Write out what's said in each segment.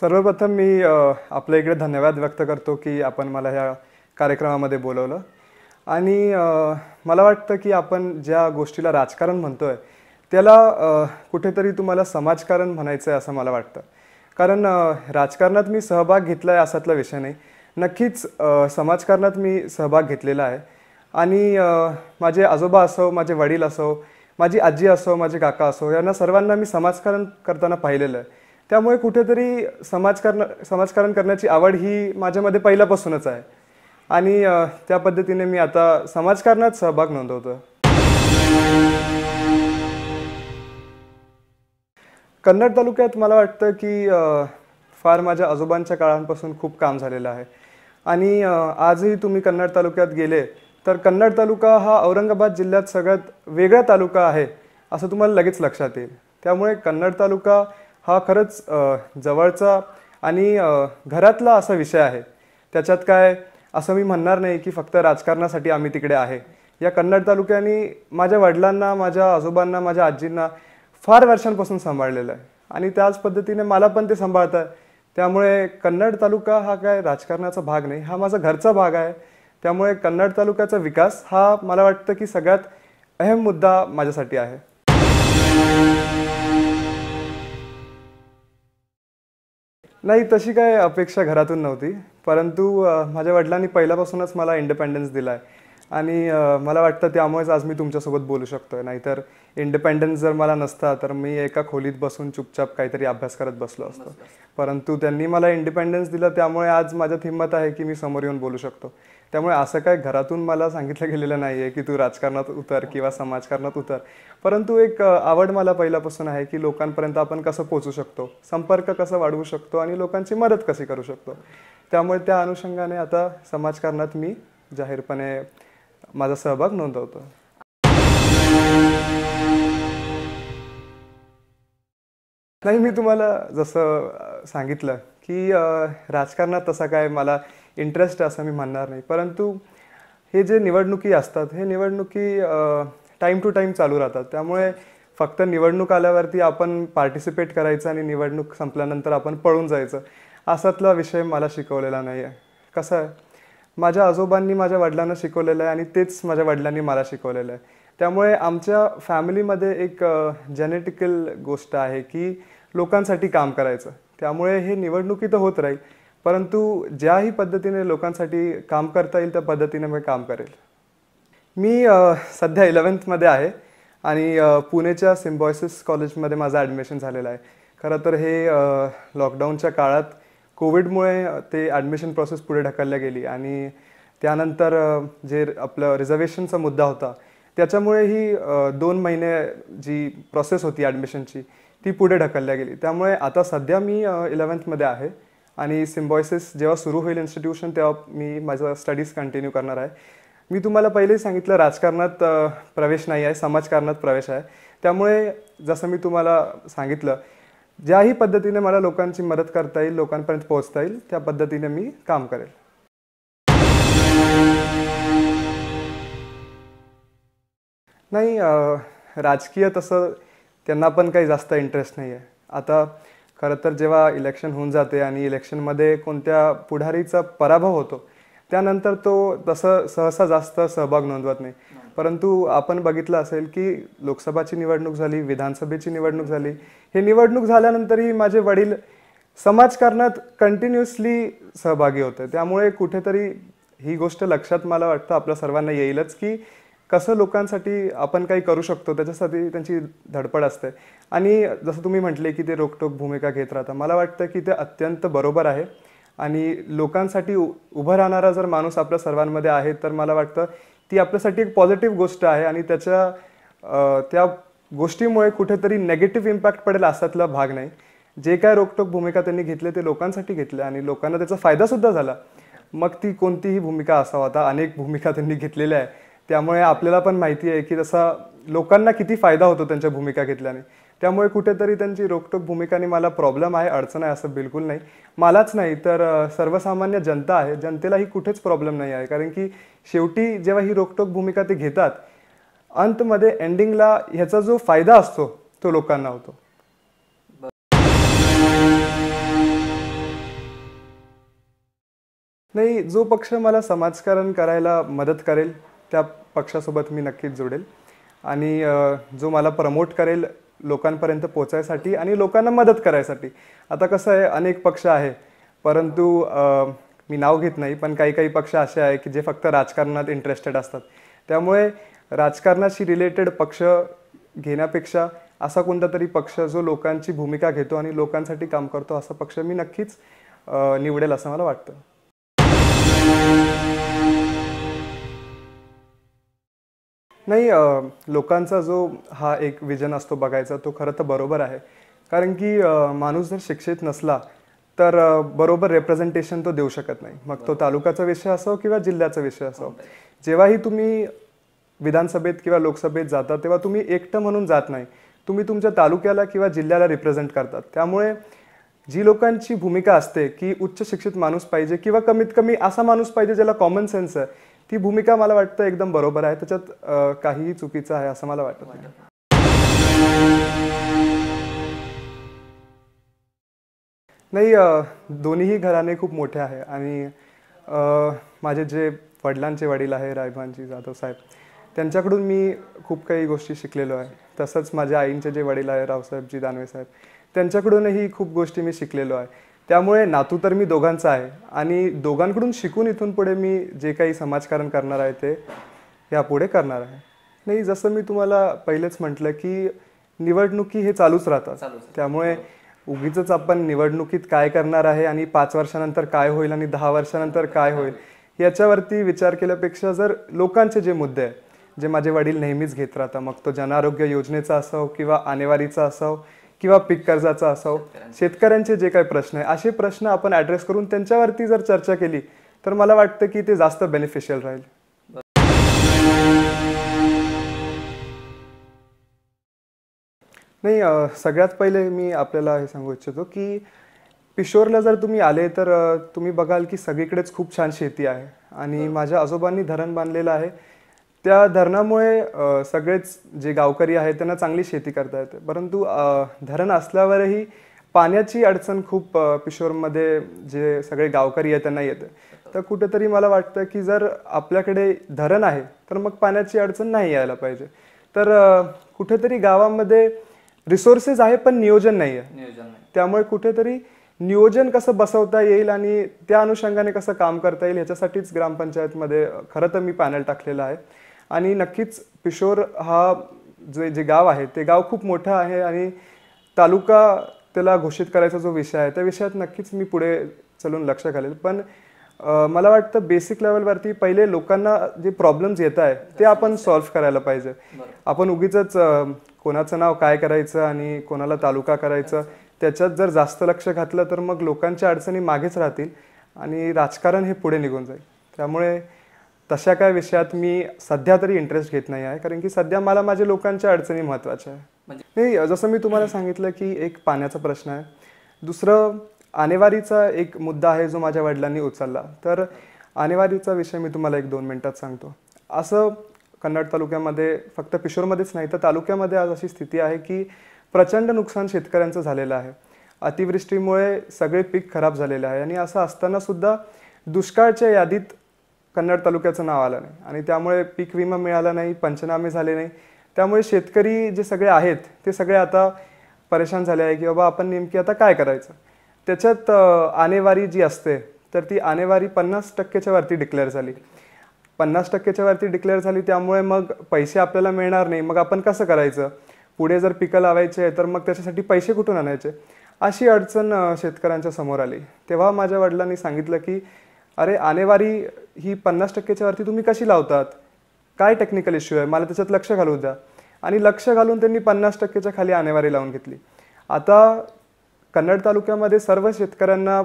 सर्वप्रथम मी आपल्या इकडे धन्यवाद व्यक्त करतो की आपण मला ह्या कार्यक्रमामध्ये बोलवलं आणि मला वाटतं की आपण ज्या गोष्टीला राजकारण म्हणतो आहे त्याला कुठेतरी तुम्हाला समाजकारण म्हणायचं आहे असं मला वाटतं कारण राजकारणात मी सहभाग घेतला आहे असातला विषय नाही नक्कीच समाजकारणात मी सहभाग घेतलेला आहे आणि माझे आजोबा असो माझे वडील असो माझी आजी असो माझे काका असो यांना सर्वांना मी समाजकारण करताना पाहिलेलं आहे त्यामुळे कुठेतरी समाजकारण समाजकारण करण्याची आवड ही माझ्यामध्ये पहिल्यापासूनच आहे आणि त्या पद्धतीने मी आता समाजकारणात सहभाग नोंदवतो कन्नड तालुक्यात मला वाटतं की फार माझ्या आजोबांच्या काळांपासून खूप काम झालेलं आहे आणि आजही तुम्ही कन्नड तालुक्यात गेले तर कन्नड तालुका हा औरंगाबाद जिल्ह्यात सगळ्यात वेगळा तालुका आहे असं तुम्हाला लगेच लक्षात येईल त्यामुळे कन्नड तालुका हा खरंच जवळचा आणि घरातला असा विषय आहे त्याच्यात काय असं मी म्हणणार नाही की फक्त राजकारणासाठी आम्ही तिकडे आहे या कन्नड तालुक्याने माझ्या वडिलांना माझ्या आजोबांना माझ्या आजींना फार वर्षांपासून सांभाळलेलं आहे आणि त्याच पद्धतीने मला पण ते सांभाळत आहे त्यामुळे कन्नड तालुका हा काय राजकारणाचा भाग नाही हा माझा घरचा भाग आहे त्यामुळे कन्नड तालुक्याचा विकास हा मला वाटतं की सगळ्यात अहम मुद्दा माझ्यासाठी आहे नाही तशी काय अपेक्षा घरातून नव्हती परंतु माझ्या वडिलांनी पहिल्यापासूनच मला इंडिपेंडन्स दिला आहे आणि मला वाटतं त्यामुळेच आज मी तुमच्यासोबत बोलू शकतो नाहीतर इंडिपेंडन्स जर मला नसता तर मी एका खोलीत बसून चुपचाप काहीतरी अभ्यास करत बसलो असतो परंतु त्यांनी मला इंडिपेंडन्स दिलं त्यामुळे आज माझ्यात हिंमत आहे की मी समोर येऊन बोलू शकतो त्यामुळे असं काय घरातून मला सांगितलं गेलेलं नाही आहे की तू राजकारणात उतर किंवा समाजकारणात उतर परंतु एक आवड मला पहिल्यापासून आहे की लोकांपर्यंत आपण कसं पोचू शकतो संपर्क कसा वाढवू शकतो आणि लोकांची मदत कशी करू शकतो त्यामुळे त्या अनुषंगाने आता समाजकारणात मी जाहीरपणे माझा सहभाग नोंदवतो नाही मी तुम्हाला जसं सांगितलं की राजकारणात तसा काय मला इंटरेस्ट असं मी म्हणणार नाही परंतु हे जे निवडणुकी असतात हे निवडणुकी टाईम टू टाईम चालू राहतात त्यामुळे फक्त निवडणूक आल्यावरती आपण पार्टिसिपेट करायचं आणि निवडणूक संपल्यानंतर आपण पळून जायचं असातला विषय मला शिकवलेला नाही आहे कसं आहे माझ्या आजोबांनी माझ्या वडिलांना शिकवलेलं आहे आणि तेच माझ्या वडिलांनी मला शिकवलेलं आहे त्यामुळे आमच्या फॅमिलीमध्ये एक जेनेटिकल गोष्ट आहे की लोकांसाठी काम करायचं त्यामुळे हे निवडणुकी तर होत राहील परंतु ज्याही पद्धतीने लोकांसाठी काम करता येईल त्या पद्धतीने मी काम करेल मी सध्या इलेवन्थमध्ये आहे आणि पुणेच्या सिम्बॉयसिस कॉलेजमध्ये माझं ॲडमिशन झालेलं आहे खरं तर हे लॉकडाऊनच्या काळात कोविडमुळे ते ॲडमिशन प्रोसेस पुढे ढकलल्या गेली आणि त्यानंतर जे आपलं रिझर्वेशनचा मुद्दा होता त्याच्यामुळे ही दोन महिने जी प्रोसेस होती ॲडमिशनची ती पुढे ढकलल्या गेली त्यामुळे आता सध्या मी इलेवन्थमध्ये आहे आणि सिम्बॉयसिस जेव्हा सुरू होईल इन्स्टिट्यूशन तेव्हा मी माझं स्टडीज कंटिन्यू करणार आहे मी तुम्हाला पहिलेही सांगितलं राजकारणात प्रवेश नाही आहे समाजकारणात प्रवेश आहे त्यामुळे जसं मी तुम्हाला सांगितलं ज्याही पद्धतीने मला लोकांची मदत करता येईल लोकांपर्यंत पोहोचता येईल त्या पद्धतीने मी काम करेल नाही राजकीय तसं त्यांना पण काही जास्त इंटरेस्ट नाही आहे आता खरं तर जेव्हा इलेक्शन होऊन जाते आणि इलेक्शनमध्ये कोणत्या पुढारीचा पराभव होतो त्यानंतर तो तसं सहसा जास्त सहभाग नोंदवत नाही परंतु आपण बघितलं असेल की लोकसभाची निवडणूक झाली विधानसभेची निवडणूक झाली हे निवडणूक झाल्यानंतरही माझे वडील समाजकारणात कंटिन्युअसली सहभागी होते त्यामुळे कुठेतरी ही गोष्ट लक्षात मला वाटतं आपल्या सर्वांना येईलच की कसं लोकांसाठी आपण काही करू शकतो त्याच्यासाठी त्यांची धडपड असते आणि जसं तुम्ही म्हटले की ते रोकटोक भूमिका घेत राहता मला वाटतं की ते अत्यंत बरोबर आहे आणि लोकांसाठी उभं राहणारा जर माणूस आपल्या सर्वांमध्ये आहे तर मला वाटतं ती आपल्यासाठी एक पॉझिटिव्ह गोष्ट आहे आणि त्याच्या त्या गोष्टीमुळे कुठेतरी नेगेटिव्ह इम्पॅक्ट पडेल असातला भाग नाही जे काय रोकटोक भूमिका त्यांनी घेतली ते लोकांसाठी घेतले आणि लोकांना त्याचा फायदासुद्धा झाला मग ती कोणतीही भूमिका असावा आता अनेक भूमिका त्यांनी घेतलेल्या आहे त्यामुळे आपल्याला पण माहिती आहे की तसा लोकांना किती फायदा होतो त्यांच्या भूमिका घेतल्याने त्यामुळे कुठेतरी त्यांची रोकटोक भूमिकाने मला प्रॉब्लेम आहे अडचण आहे असं बिलकुल नाही मलाच नाही तर सर्वसामान्य जनता आहे जनतेलाही कुठेच प्रॉब्लेम नाही आहे कारण की शेवटी जेव्हा ही रोकटोक भूमिका ते घेतात अंतमध्ये एंडिंगला ह्याचा जो फायदा असतो तो लोकांना होतो नाही जो पक्ष मला समाजकारण करायला मदत करेल त्या पक्षासोबत मी नक्कीच जोडेल आणि जो मला प्रमोट करेल लोकांपर्यंत पोचायसाठी आणि लोकांना मदत करायसाठी आता कसं आहे अनेक पक्ष आहे परंतु मी नाव घेत नाही पण काही काही पक्ष असे आहे की जे फक्त राजकारणात इंटरेस्टेड असतात त्यामुळे राजकारणाशी रिलेटेड पक्ष घेण्यापेक्षा असा कोणता तरी पक्ष जो लोकांची भूमिका घेतो आणि लोकांसाठी काम करतो असा पक्ष मी नक्कीच निवडेल असं मला वाटतं नाही लोकांचा जो हा एक विजन असतो बघायचा तो खरं तर बरोबर आहे कारण की माणूस जर शिक्षित नसला तर बरोबर रिप्रेझेंटेशन तो देऊ शकत नाही मग तो तालुकाचा विषय असो किंवा जिल्ह्याचा विषय असो जेव्हाही तुम्ही विधानसभेत किंवा लोकसभेत जाता तेव्हा तुम्ही एकटं म्हणून जात नाही तुम्ही तुमच्या तालुक्याला किंवा जिल्ह्याला रिप्रेझेंट करतात त्यामुळे जी लोकांची भूमिका असते की उच्च शिक्षित माणूस पाहिजे किंवा कमीत कमी असा माणूस पाहिजे ज्याला कॉमन सेन्स आहे ती भूमिका मला वाटतं एकदम बरोबर आहे त्याच्यात काहीही चुकीचं आहे असं मला वाटत नाही नाही दोन्हीही घराणे खूप मोठे आहे आणि माझे जे वडिलांचे वडील आहे रायभानजी जाधव साहेब त्यांच्याकडून मी खूप काही गोष्टी शिकलेलो आहे तसंच माझ्या आईंचे जे वडील आहे रावसाहेबजी दानवे साहेब त्यांच्याकडूनही खूप गोष्टी मी शिकलेलो आहे त्यामुळे नातू तर मी दोघांचा आहे आणि दोघांकडून शिकून इथून पुढे मी जे काही समाजकारण करणार आहे ते यापुढे करणार आहे नाही जसं मी तुम्हाला पहिलेच म्हटलं की निवडणुकी हे चालूच राहतात त्यामुळे उगीच आपण निवडणुकीत काय करणार आहे आणि पाच वर्षानंतर काय होईल आणि दहा वर्षानंतर काय होईल याच्यावरती विचार केल्यापेक्षा जर लोकांचे जे मुद्दे आहेत जे माझे वडील नेहमीच घेत राहतात मग तो जनआरोग्य योजनेचा असाव किंवा आणेवारीचा असो किंवा पीक कर्जाचा असावं शेतकऱ्यांचे जे काही प्रश्न आहे असे प्रश्न आपण ऍड्रेस करून त्यांच्यावरती जर चर्चा केली तर मला वाटतं की ते जास्त बेनिफिशियल राहील नाही सगळ्यात पहिले मी आपल्याला हे सांगू इच्छितो की पिशोरला जर तुम्ही आले तर तुम्ही बघाल की सगळीकडेच खूप छान शेती आहे आणि माझ्या आजोबांनी धरण बांधलेलं आहे त्या धरणामुळे सगळेच जे गावकरी आहेत त्यांना चांगली शेती करता येते परंतु धरण असल्यावरही पाण्याची अडचण खूप पिशोरमध्ये जे सगळे गावकरी आहेत त्यांना येते तर कुठेतरी मला वाटतं की जर आपल्याकडे धरण आहे तर मग पाण्याची अडचण नाही यायला पाहिजे तर कुठेतरी गावामध्ये रिसोर्सेस आहे पण नियोजन नाही आहे त्यामुळे कुठेतरी नियोजन कसं बसवता येईल आणि त्या अनुषंगाने कसं काम करता येईल ह्याच्यासाठीच ग्रामपंचायतमध्ये खरं तर मी पॅनल टाकलेलं आहे आणि नक्कीच पिशोर हा जे जे गाव आहे ते गाव खूप मोठं आहे आणि तालुका त्याला घोषित करायचा जो विषय आहे त्या विषयात नक्कीच मी पुढे चलून लक्ष घालेल पण मला वाटतं बेसिक लेवलवरती पहिले लोकांना जे प्रॉब्लेम्स येत आहे ते आपण सॉल्व्ह करायला पाहिजे आपण उगीच कोणाचं नाव काय करायचं आणि कोणाला तालुका करायचं त्याच्यात जर जास्त लक्ष घातलं तर मग लोकांच्या अडचणी मागेच राहतील आणि राजकारण हे पुढे निघून जाईल त्यामुळे तशा काय विषयात मी सध्या तरी इंटरेस्ट घेत नाही आहे कारण की सध्या मला माझ्या लोकांच्या अडचणी महत्वाच्या आहे म्हणजे? नाही जसं मी तुम्हाला सांगितलं की एक पाण्याचा प्रश्न आहे दुसरं आणेवारीचा एक मुद्दा आहे जो माझ्या वडिलांनी उचलला तर आणेवारीचा विषय मी तुम्हाला एक दोन मिनटात सांगतो असं कन्नड तालुक्यामध्ये फक्त पिशोरमध्येच नाही तर तालुक्यामध्ये आज अशी स्थिती आहे की प्रचंड नुकसान शेतकऱ्यांचं झालेलं आहे अतिवृष्टीमुळे सगळे पीक खराब झालेलं आहे आणि असं असतानासुद्धा दुष्काळच्या यादीत कन्नड तालुक्याचं नाव आलं नाही आणि त्यामुळे पीक विमा मिळाला नाही पंचनामे झाले नाही त्यामुळे शेतकरी जे सगळे आहेत ते सगळे आता परेशान झाले आहे की बाबा आपण नेमकी आता काय करायचं त्याच्यात आणेवारी जी असते तर ती आणेवारी पन्नास टक्क्याच्या वरती डिक्लेअर झाली पन्नास टक्क्याच्या वरती डिक्लेअर झाली त्यामुळे मग पैसे आपल्याला मिळणार नाही मग आपण कसं करायचं पुढे जर पिकं लावायचे तर मग त्याच्यासाठी पैसे कुठून आणायचे अशी अडचण शेतकऱ्यांच्या समोर आली तेव्हा माझ्या वडिलांनी सांगितलं की अरे आनेवारी ही पन्नास टक्केच्या वरती तुम्ही कशी लावतात काय टेक्निकल इश्यू आहे मला त्याच्यात लक्ष घालू द्या आणि लक्ष घालून त्यांनी पन्नास टक्केच्या खाली आनेवारी लावून घेतली आता कन्नड तालुक्यामध्ये सर्व शेतकऱ्यांना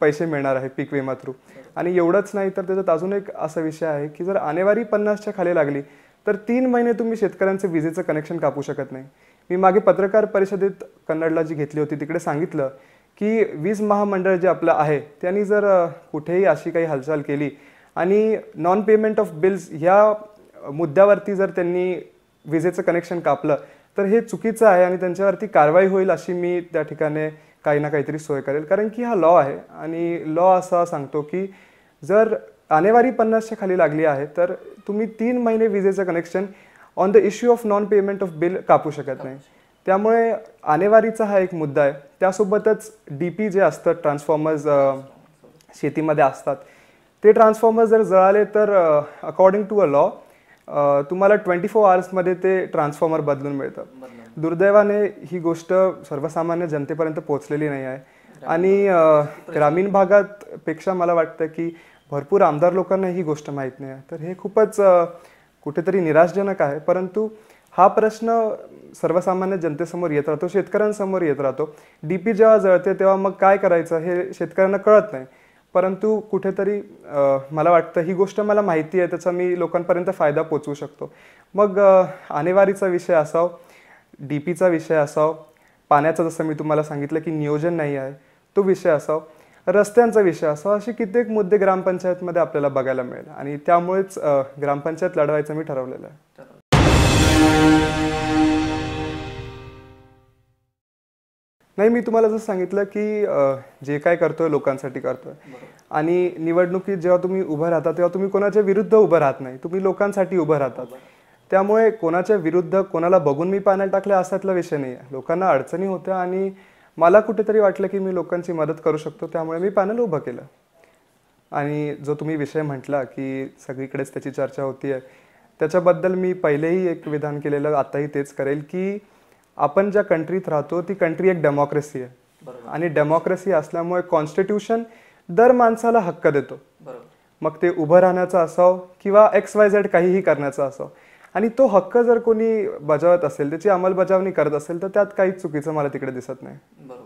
पैसे मिळणार आहे पीक विमा थ्रू आणि एवढंच नाही तर त्याच्यात अजून एक असा विषय आहे की जर आनेवारी पन्नासच्या खाली लागली तर तीन महिने तुम्ही शेतकऱ्यांचं विजेचं कनेक्शन कापू शकत नाही मी मागे पत्रकार परिषदेत कन्नडला जी घेतली होती तिकडे सांगितलं की वीज महामंडळ जे आपलं आहे त्यांनी जर कुठेही अशी काही हालचाल केली आणि नॉन पेमेंट ऑफ बिल्स ह्या मुद्द्यावरती जर त्यांनी विजेचं कनेक्शन कापलं तर हे चुकीचं आहे आणि त्यांच्यावरती कारवाई होईल अशी मी त्या ठिकाणी काही ना काहीतरी सोय करेल कारण की हा लॉ आहे आणि लॉ असा सांगतो की जर आणेवारी पन्नासच्या खाली लागली आहे तर तुम्ही तीन महिने विजेचं connection on the issue of non payment of bill कापू शकत नाही त्यामुळे आणेवारीचा हा एक मुद्दा आहे त्यासोबतच डी पी जे असतं ट्रान्सफॉर्मर्स शेतीमध्ये असतात ते ट्रान्सफॉर्मर्स जर जळाले तर अकॉर्डिंग टू अ लॉ तुम्हाला ट्वेंटी फोर आवर्समध्ये ते ट्रान्सफॉर्मर बदलून मिळतं दुर्दैवाने ही गोष्ट सर्वसामान्य जनतेपर्यंत पोहोचलेली नाही आहे आणि ग्रामीण भागात पेक्षा मला वाटतं की भरपूर आमदार लोकांना ही गोष्ट माहीत नाही आहे तर हे खूपच कुठेतरी निराशजनक आहे परंतु हा प्रश्न सर्वसामान्य जनतेसमोर येत राहतो शेतकऱ्यांसमोर येत राहतो डी पी जेव्हा जळते तेव्हा मग काय करायचं हे शेतकऱ्यांना कळत नाही परंतु कुठेतरी मला वाटतं ही गोष्ट मला माहिती आहे त्याचा मी लोकांपर्यंत फायदा पोचवू शकतो मग आणेवारीचा विषय असाव डी पीचा विषय असाव पाण्याचा जसं मी तुम्हाला सांगितलं की नियोजन नाही आहे तो विषय असाव रस्त्यांचा विषय असावा असे कित्येक मुद्दे ग्रामपंचायतमध्ये आपल्याला बघायला मिळेल आणि त्यामुळेच ग्रामपंचायत लढवायचं मी ठरवलेलं आहे नाही मी तुम्हाला जसं सांगितलं की जे काय करतोय लोकांसाठी करतोय आणि निवडणुकीत जेव्हा तुम्ही उभं राहता तेव्हा तुम्ही कोणाच्या विरुद्ध उभं राहत नाही तुम्ही लोकांसाठी उभं राहतात त्यामुळे कोणाच्या विरुद्ध कोणाला बघून मी पाण्यात टाकलं असातला विषय नाही आहे लोकांना अडचणी होत्या आणि मला कुठेतरी वाटलं की मी लोकांची मदत करू शकतो त्यामुळे मी पॅनल उभं केलं आणि जो तुम्ही विषय म्हटला की सगळीकडेच त्याची चर्चा होती आहे त्याच्याबद्दल मी पहिलेही एक विधान केलेलं आताही तेच करेल की आपण ज्या कंट्रीत राहतो ती कंट्री एक डेमोक्रेसी आहे आणि डेमोक्रेसी असल्यामुळे कॉन्स्टिट्यूशन दर माणसाला हक्क देतो मग ते उभं राहण्याचा असाव किंवा एक्स वाय झेड काहीही करण्याचा असाव आणि तो हक्क जर कोणी बजावत असेल त्याची अंमलबजावणी करत असेल तर त्यात काहीच चुकीचं मला तिकडे दिसत नाही